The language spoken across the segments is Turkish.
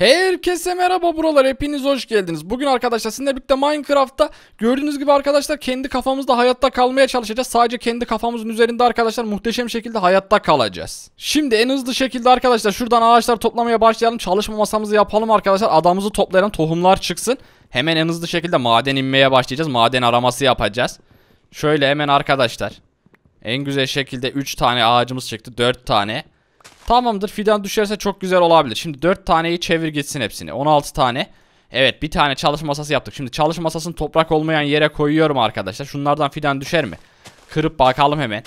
Herkese merhaba buralar hepiniz hoş geldiniz. Bugün arkadaşlar sizinle birlikte Minecraft'ta gördüğünüz gibi arkadaşlar kendi kafamızda hayatta kalmaya çalışacağız. Sadece kendi kafamızın üzerinde arkadaşlar muhteşem şekilde hayatta kalacağız. Şimdi en hızlı şekilde arkadaşlar şuradan ağaçlar toplamaya başlayalım. Çalışma masamızı yapalım arkadaşlar. Adamımızı toplayalım, tohumlar çıksın. Hemen en hızlı şekilde maden inmeye başlayacağız. Maden araması yapacağız. Şöyle hemen arkadaşlar. En güzel şekilde 3 tane ağacımız çıktı. 4 tane. Tamamdır fidan düşerse çok güzel olabilir. Şimdi 4 taneyi çevir gitsin hepsini. 16 tane. Evet bir tane çalışma masası yaptık. Şimdi çalışma masasını toprak olmayan yere koyuyorum arkadaşlar. Şunlardan fidan düşer mi? Kırıp bakalım hemen.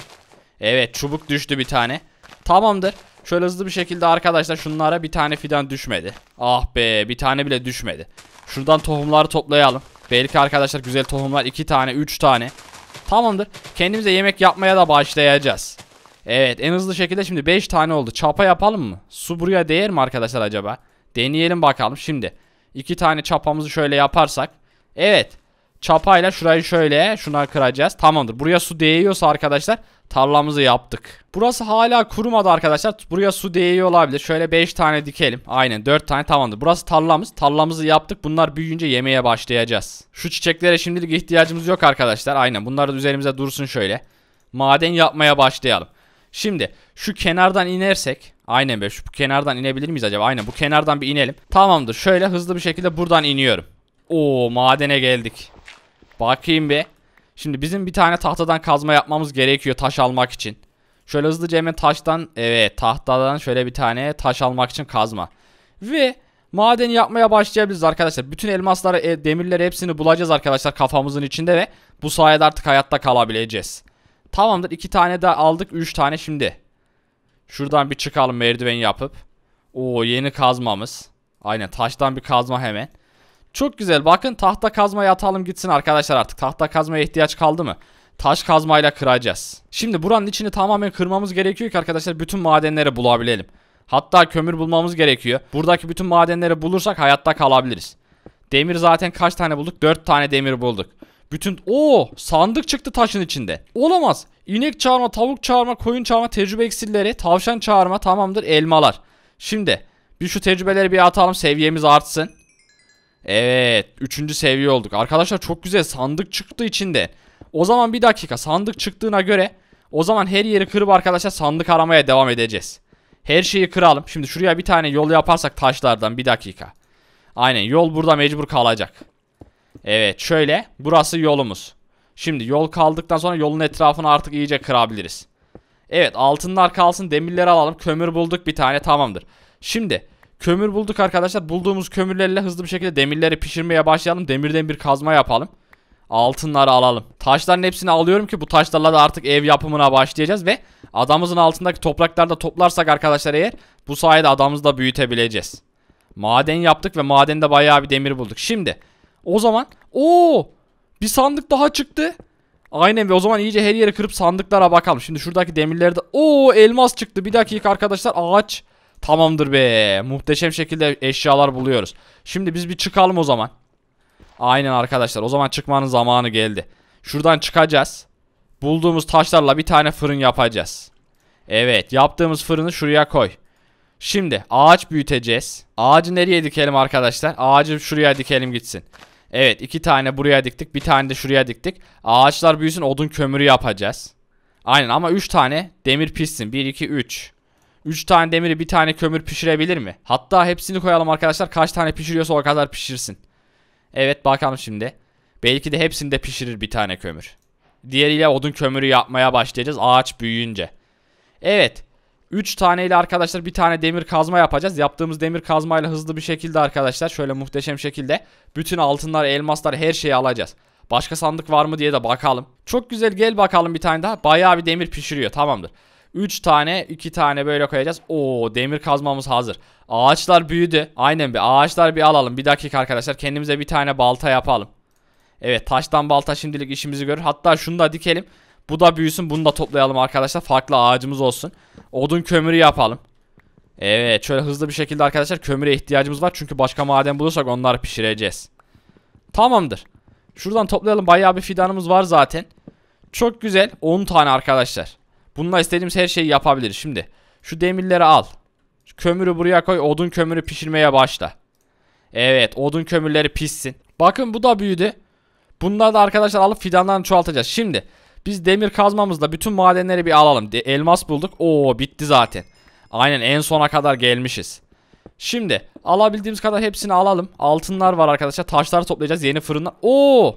Evet çubuk düştü bir tane. Tamamdır. Şöyle hızlı bir şekilde arkadaşlar şunlara bir tane fidan düşmedi. Ah be bir tane bile düşmedi. Şuradan tohumları toplayalım. Belki arkadaşlar güzel tohumlar 2 tane 3 tane. Tamamdır. Kendimize yemek yapmaya da başlayacağız. Evet en hızlı şekilde şimdi 5 tane oldu. Çapa yapalım mı? Su buraya değer mi arkadaşlar acaba? Deneyelim bakalım şimdi. 2 tane çapamızı şöyle yaparsak. Evet. Çapayla şurayı şöyle şuna kıracağız. Tamamdır. Buraya su değiyorsa arkadaşlar tarlamızı yaptık. Burası hala kurumadı arkadaşlar. Buraya su değiyor olabilir. Şöyle 5 tane dikelim. Aynen 4 tane tamamdır. Burası tarlamız. Tarlamızı yaptık. Bunlar büyüyünce yemeye başlayacağız. Şu çiçeklere şimdilik ihtiyacımız yok arkadaşlar. Aynen bunlar da üzerimize dursun şöyle. Maden yapmaya başlayalım. Şimdi şu kenardan inersek aynen be şu kenardan inebilir miyiz acaba? Aynen bu kenardan bir inelim. Tamamdır şöyle hızlı bir şekilde buradan iniyorum. Oo madene geldik. Bakayım be. Şimdi bizim bir tane tahtadan kazma yapmamız gerekiyor taş almak için. Şöyle hızlıca hemen taştan evet tahtadan şöyle bir tane taş almak için kazma. Ve maden yapmaya başlayabiliriz arkadaşlar. Bütün elmasları, e, demirleri hepsini bulacağız arkadaşlar kafamızın içinde ve bu sayede artık hayatta kalabileceğiz. Tamamdır iki tane daha aldık. Üç tane şimdi. Şuradan bir çıkalım merdiven yapıp. Oo yeni kazmamız. Aynen taştan bir kazma hemen. Çok güzel bakın tahta kazmaya atalım gitsin arkadaşlar artık. Tahta kazmaya ihtiyaç kaldı mı? Taş kazmayla kıracağız. Şimdi buranın içini tamamen kırmamız gerekiyor ki arkadaşlar bütün madenleri bulabilelim. Hatta kömür bulmamız gerekiyor. Buradaki bütün madenleri bulursak hayatta kalabiliriz. Demir zaten kaç tane bulduk? 4 tane demir bulduk. Bütün o sandık çıktı taşın içinde. Olamaz. İnek çağırma, tavuk çağırma, koyun çağırma, tecrübe eksilleri, tavşan çağırma tamamdır elmalar. Şimdi bir şu tecrübeleri bir atalım seviyemiz artsın. Evet. Üçüncü seviye olduk. Arkadaşlar çok güzel sandık çıktı içinde. O zaman bir dakika sandık çıktığına göre o zaman her yeri kırıp arkadaşlar sandık aramaya devam edeceğiz. Her şeyi kıralım. Şimdi şuraya bir tane yol yaparsak taşlardan bir dakika. Aynen yol burada mecbur kalacak. Evet şöyle burası yolumuz. Şimdi yol kaldıktan sonra yolun etrafını artık iyice kırabiliriz. Evet altınlar kalsın demirleri alalım. Kömür bulduk bir tane tamamdır. Şimdi kömür bulduk arkadaşlar. Bulduğumuz kömürlerle hızlı bir şekilde demirleri pişirmeye başlayalım. Demirden bir kazma yapalım. Altınları alalım. Taşların hepsini alıyorum ki bu taşlarla da artık ev yapımına başlayacağız ve adamızın altındaki da toplarsak arkadaşlar eğer bu sayede adamızı da büyütebileceğiz. Maden yaptık ve madende bayağı bir demir bulduk. Şimdi o zaman o bir sandık daha çıktı. Aynen ve o zaman iyice her yeri kırıp sandıklara bakalım. Şimdi şuradaki demirlerde de o elmas çıktı. Bir dakika arkadaşlar ağaç tamamdır be. Muhteşem şekilde eşyalar buluyoruz. Şimdi biz bir çıkalım o zaman. Aynen arkadaşlar o zaman çıkmanın zamanı geldi. Şuradan çıkacağız. Bulduğumuz taşlarla bir tane fırın yapacağız. Evet yaptığımız fırını şuraya koy. Şimdi ağaç büyüteceğiz. Ağacı nereye dikelim arkadaşlar? Ağacı şuraya dikelim gitsin. Evet iki tane buraya diktik bir tane de şuraya diktik. Ağaçlar büyüsün odun kömürü yapacağız. Aynen ama 3 tane demir pişsin. 1, 2, 3. 3 tane demiri bir tane kömür pişirebilir mi? Hatta hepsini koyalım arkadaşlar. Kaç tane pişiriyorsa o kadar pişirsin. Evet bakalım şimdi. Belki de hepsini de pişirir bir tane kömür. Diğeriyle odun kömürü yapmaya başlayacağız ağaç büyüyünce. Evet. 3 taneyle arkadaşlar bir tane demir kazma yapacağız. Yaptığımız demir kazmayla hızlı bir şekilde arkadaşlar şöyle muhteşem şekilde bütün altınlar, elmaslar her şeyi alacağız. Başka sandık var mı diye de bakalım. Çok güzel gel bakalım bir tane daha. Bayağı bir demir pişiriyor tamamdır. 3 tane 2 tane böyle koyacağız. Oo demir kazmamız hazır. Ağaçlar büyüdü. Aynen bir ağaçlar bir alalım. Bir dakika arkadaşlar kendimize bir tane balta yapalım. Evet taştan balta şimdilik işimizi görür. Hatta şunu da dikelim. Bu da büyüsün bunu da toplayalım arkadaşlar. Farklı ağacımız olsun. Odun kömürü yapalım. Evet şöyle hızlı bir şekilde arkadaşlar kömüre ihtiyacımız var. Çünkü başka maden bulursak onları pişireceğiz. Tamamdır. Şuradan toplayalım. Bayağı bir fidanımız var zaten. Çok güzel. 10 tane arkadaşlar. Bununla istediğimiz her şeyi yapabiliriz. Şimdi şu demirleri al. Şu kömürü buraya koy. Odun kömürü pişirmeye başla. Evet odun kömürleri pişsin. Bakın bu da büyüdü. Bunları da arkadaşlar alıp fidanlarını çoğaltacağız. Şimdi biz demir kazmamızla bütün madenleri bir alalım. De elmas bulduk. Oo bitti zaten. Aynen en sona kadar gelmişiz. Şimdi alabildiğimiz kadar hepsini alalım. Altınlar var arkadaşlar. Taşlar toplayacağız. Yeni fırınlar. Oo!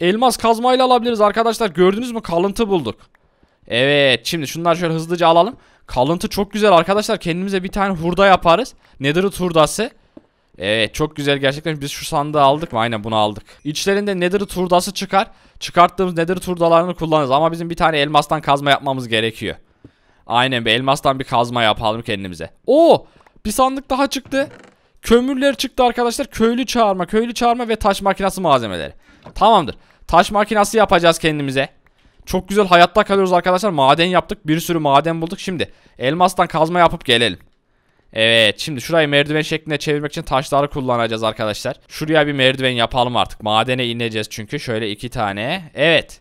Elmas kazmayla alabiliriz arkadaşlar. Gördünüz mü? Kalıntı bulduk. Evet. Şimdi şunları şöyle hızlıca alalım. Kalıntı çok güzel arkadaşlar. Kendimize bir tane hurda yaparız. Netherite hurdası. Evet çok güzel gerçekten biz şu sandığı aldık mı? Aynen bunu aldık. İçlerinde nether turdası çıkar. Çıkarttığımız nether turdalarını kullanırız ama bizim bir tane elmastan kazma yapmamız gerekiyor. Aynen bir elmastan bir kazma yapalım kendimize. Oo bir sandık daha çıktı. Kömürler çıktı arkadaşlar. Köylü çağırma, köylü çağırma ve taş makinası malzemeleri. Tamamdır. Taş makinası yapacağız kendimize. Çok güzel hayatta kalıyoruz arkadaşlar. Maden yaptık. Bir sürü maden bulduk. Şimdi elmastan kazma yapıp gelelim. Evet şimdi şurayı merdiven şeklinde çevirmek için taşları kullanacağız arkadaşlar. Şuraya bir merdiven yapalım artık. Madene ineceğiz çünkü. Şöyle iki tane. Evet.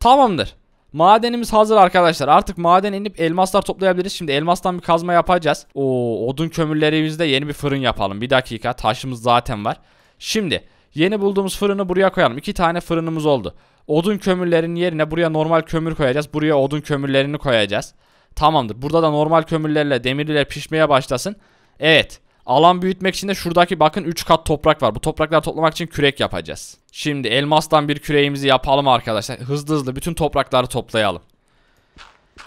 Tamamdır. Madenimiz hazır arkadaşlar. Artık maden inip elmaslar toplayabiliriz. Şimdi elmastan bir kazma yapacağız. Oo, odun kömürlerimizde yeni bir fırın yapalım. Bir dakika taşımız zaten var. Şimdi yeni bulduğumuz fırını buraya koyalım. İki tane fırınımız oldu. Odun kömürlerinin yerine buraya normal kömür koyacağız. Buraya odun kömürlerini koyacağız. Tamamdır. Burada da normal kömürlerle demirle pişmeye başlasın. Evet. Alan büyütmek için de şuradaki bakın 3 kat toprak var. Bu toprakları toplamak için kürek yapacağız. Şimdi elmastan bir küreğimizi yapalım arkadaşlar. Hızlı hızlı bütün toprakları toplayalım.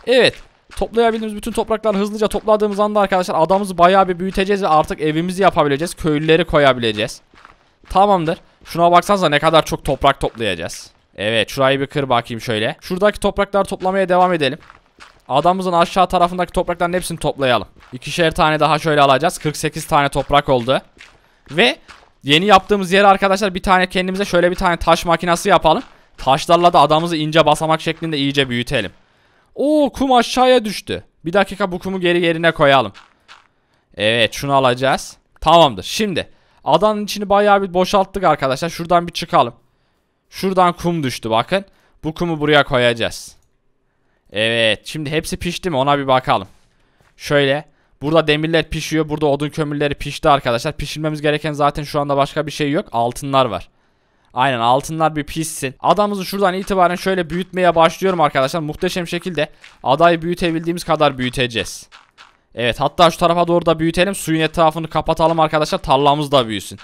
Evet. Toplayabildiğimiz bütün toprakları hızlıca topladığımız anda arkadaşlar adamımızı bayağı bir büyüteceğiz ve artık evimizi yapabileceğiz. Köylüleri koyabileceğiz. Tamamdır. Şuna baksanıza ne kadar çok toprak toplayacağız. Evet şurayı bir kır bakayım şöyle. Şuradaki toprakları toplamaya devam edelim. Adamımızın aşağı tarafındaki toprakların hepsini toplayalım. İkişer tane daha şöyle alacağız. 48 tane toprak oldu. Ve yeni yaptığımız yer arkadaşlar bir tane kendimize şöyle bir tane taş makinası yapalım. Taşlarla da adamımızı ince basamak şeklinde iyice büyütelim. Oo kum aşağıya düştü. Bir dakika bu kumu geri yerine koyalım. Evet şunu alacağız. Tamamdır. Şimdi adanın içini bayağı bir boşalttık arkadaşlar. Şuradan bir çıkalım. Şuradan kum düştü bakın. Bu kumu buraya koyacağız. Evet şimdi hepsi pişti mi ona bir bakalım. Şöyle burada demirler pişiyor burada odun kömürleri pişti arkadaşlar. Pişirmemiz gereken zaten şu anda başka bir şey yok altınlar var. Aynen altınlar bir pişsin. Adamızı şuradan itibaren şöyle büyütmeye başlıyorum arkadaşlar. Muhteşem şekilde adayı büyütebildiğimiz kadar büyüteceğiz. Evet hatta şu tarafa doğru da büyütelim. Suyun etrafını kapatalım arkadaşlar. Tarlamız da büyüsün.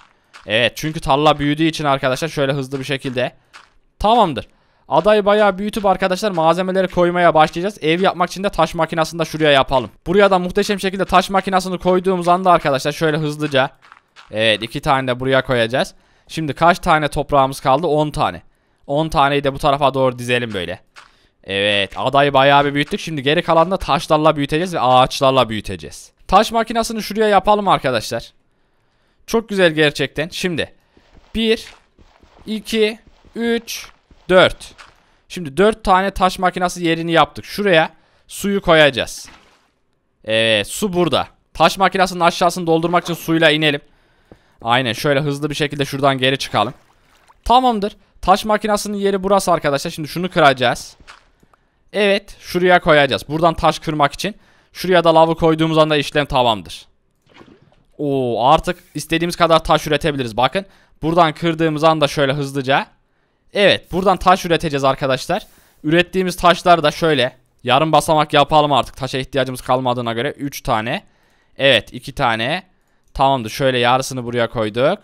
Evet çünkü tarla büyüdüğü için arkadaşlar şöyle hızlı bir şekilde. Tamamdır. Adayı bayağı büyütüp arkadaşlar malzemeleri koymaya başlayacağız. Ev yapmak için de taş makinasını da şuraya yapalım. Buraya da muhteşem şekilde taş makinasını koyduğumuz anda arkadaşlar şöyle hızlıca. Evet iki tane de buraya koyacağız. Şimdi kaç tane toprağımız kaldı? 10 tane. 10 taneyi de bu tarafa doğru dizelim böyle. Evet adayı bayağı bir büyüttük. Şimdi geri kalanını da taşlarla büyüteceğiz ve ağaçlarla büyüteceğiz. Taş makinasını şuraya yapalım arkadaşlar. Çok güzel gerçekten. Şimdi 1 2 3 4. Şimdi 4 tane taş makinası yerini yaptık. Şuraya suyu koyacağız. Evet su burada. Taş makinasının aşağısını doldurmak için suyla inelim. Aynen şöyle hızlı bir şekilde şuradan geri çıkalım. Tamamdır. Taş makinasının yeri burası arkadaşlar. Şimdi şunu kıracağız. Evet şuraya koyacağız. Buradan taş kırmak için. Şuraya da lavı koyduğumuz anda işlem tamamdır. Oo artık istediğimiz kadar taş üretebiliriz. Bakın buradan kırdığımız anda şöyle hızlıca Evet buradan taş üreteceğiz arkadaşlar. Ürettiğimiz taşlar da şöyle. Yarım basamak yapalım artık. Taşa ihtiyacımız kalmadığına göre 3 tane. Evet 2 tane. Tamamdır şöyle yarısını buraya koyduk.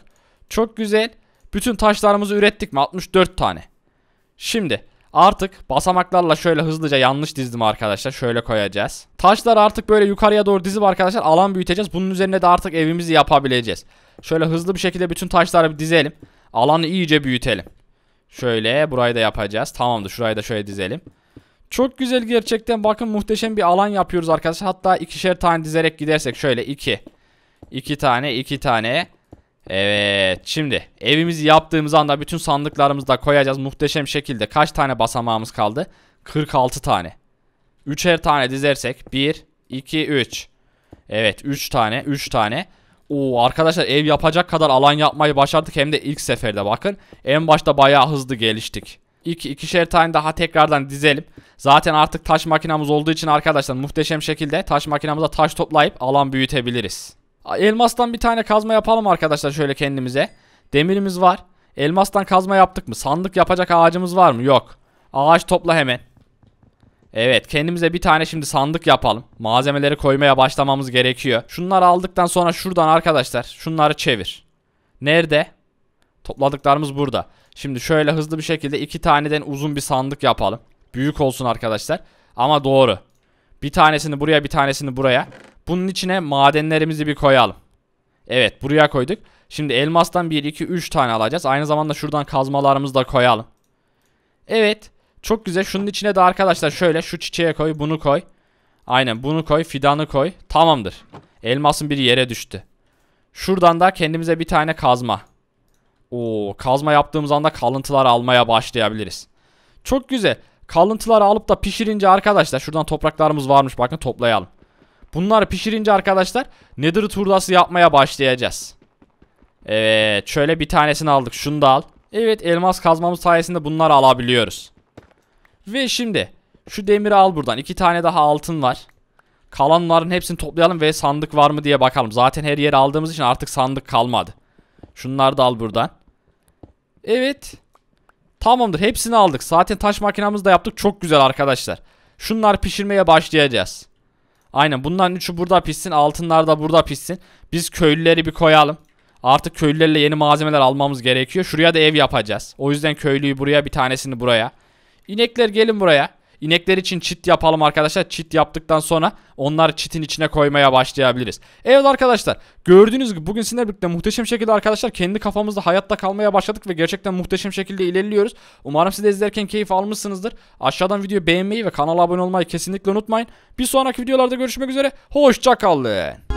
Çok güzel. Bütün taşlarımızı ürettik mi? 64 tane. Şimdi artık basamaklarla şöyle hızlıca yanlış dizdim arkadaşlar. Şöyle koyacağız. Taşları artık böyle yukarıya doğru dizip arkadaşlar alan büyüteceğiz. Bunun üzerine de artık evimizi yapabileceğiz. Şöyle hızlı bir şekilde bütün taşları bir dizelim. Alanı iyice büyütelim. Şöyle burayı da yapacağız. Tamamdır. Şurayı da şöyle dizelim. Çok güzel gerçekten. Bakın muhteşem bir alan yapıyoruz arkadaşlar. Hatta ikişer tane dizerek gidersek şöyle iki. iki tane, iki tane. Evet. Şimdi evimizi yaptığımız anda bütün sandıklarımızı da koyacağız. Muhteşem şekilde. Kaç tane basamağımız kaldı? 46 tane. Üçer tane dizersek. bir, iki, üç. Evet. üç tane, üç tane. Oo arkadaşlar ev yapacak kadar alan yapmayı başardık hem de ilk seferde bakın. En başta bayağı hızlı geliştik. İki, ikişer tane daha tekrardan dizelim. Zaten artık taş makinamız olduğu için arkadaşlar muhteşem şekilde taş makinamıza taş toplayıp alan büyütebiliriz. Elmastan bir tane kazma yapalım arkadaşlar şöyle kendimize. Demirimiz var. Elmastan kazma yaptık mı? Sandık yapacak ağacımız var mı? Yok. Ağaç topla hemen. Evet kendimize bir tane şimdi sandık yapalım. Malzemeleri koymaya başlamamız gerekiyor. Şunları aldıktan sonra şuradan arkadaşlar şunları çevir. Nerede? Topladıklarımız burada. Şimdi şöyle hızlı bir şekilde iki taneden uzun bir sandık yapalım. Büyük olsun arkadaşlar. Ama doğru. Bir tanesini buraya bir tanesini buraya. Bunun içine madenlerimizi bir koyalım. Evet buraya koyduk. Şimdi elmastan 1, 2, 3 tane alacağız. Aynı zamanda şuradan kazmalarımızı da koyalım. Evet. Çok güzel. Şunun içine de arkadaşlar şöyle şu çiçeğe koy, bunu koy. Aynen bunu koy, fidanı koy. Tamamdır. Elmasın bir yere düştü. Şuradan da kendimize bir tane kazma. Oo, kazma yaptığımız anda kalıntılar almaya başlayabiliriz. Çok güzel. Kalıntıları alıp da pişirince arkadaşlar şuradan topraklarımız varmış bakın toplayalım. Bunları pişirince arkadaşlar nether turdası yapmaya başlayacağız. Evet şöyle bir tanesini aldık şunu da al. Evet elmas kazmamız sayesinde bunları alabiliyoruz. Ve şimdi şu demiri al buradan. İki tane daha altın var. Kalanların hepsini toplayalım ve sandık var mı diye bakalım. Zaten her yeri aldığımız için artık sandık kalmadı. Şunları da al buradan. Evet. Tamamdır hepsini aldık. Zaten taş makinamızı da yaptık. Çok güzel arkadaşlar. Şunlar pişirmeye başlayacağız. Aynen bunların üçü burada pişsin. Altınlar da burada pişsin. Biz köylüleri bir koyalım. Artık köylülerle yeni malzemeler almamız gerekiyor. Şuraya da ev yapacağız. O yüzden köylüyü buraya bir tanesini buraya. İnekler gelin buraya. İnekler için çit yapalım arkadaşlar. Çit yaptıktan sonra onları çitin içine koymaya başlayabiliriz. Evet arkadaşlar gördüğünüz gibi bugün sizinle birlikte muhteşem şekilde arkadaşlar kendi kafamızda hayatta kalmaya başladık ve gerçekten muhteşem şekilde ilerliyoruz. Umarım siz de izlerken keyif almışsınızdır. Aşağıdan videoyu beğenmeyi ve kanala abone olmayı kesinlikle unutmayın. Bir sonraki videolarda görüşmek üzere. Hoşçakalın.